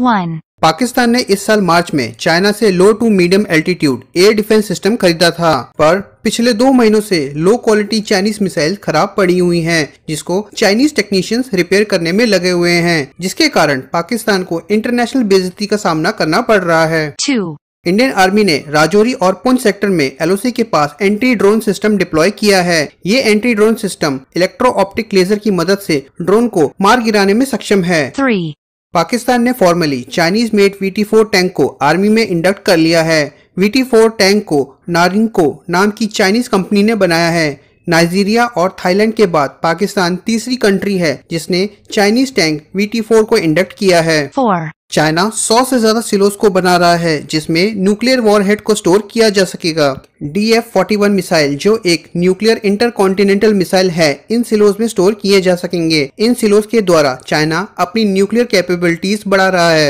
One Pakistan ने इस साल मार्च में चाइना से low to medium altitude air defence system खरीदा था पर पिछले दो महीनों से लो क्वालिटी चाइनीज मिसाइल खराब पड़ी हुई हैं, जिसको चाइनीज टेक्नीशियंस रिपेयर करने में लगे हुए हैं जिसके कारण पाकिस्तान को इंटरनेशनल बेजती का सामना करना पड़ रहा है Two. इंडियन आर्मी ने राजौरी और पुंछ सेक्टर में एलओसी के पास एंट्री ड्रोन सिस्टम डिप्लॉय किया है ये anti drone system electro optic laser की मदद से ड्रोन को मार गिराने में सक्षम है थ्री पाकिस्तान ने formally Chinese made VT four tank को आर्मी में इंडक्ट कर लिया है वीटी फोर टैंक को नारिंको नाम की चाइनीज कंपनी ने बनाया है नाइजीरिया और थाईलैंड के बाद पाकिस्तान तीसरी कंट्री है जिसने चाइनीज टैंक वीटी फोर को इंडक्ट किया है Four. चाइना 100 से ज़्यादा सिलोस को बना रहा है जिसमें न्यूक्लियर वॉरहेड को स्टोर किया जा सकेगा D F forty one missile जो एक न्यूक्लियर इंटर कॉन्टिनेंटल मिसाइल है इन सिलोस में स्टोर किए जा सकेंगे इन सिलोस के द्वारा चाइना अपनी न्यूक्लियर कैपेबिलिटीज बढ़ा रहा है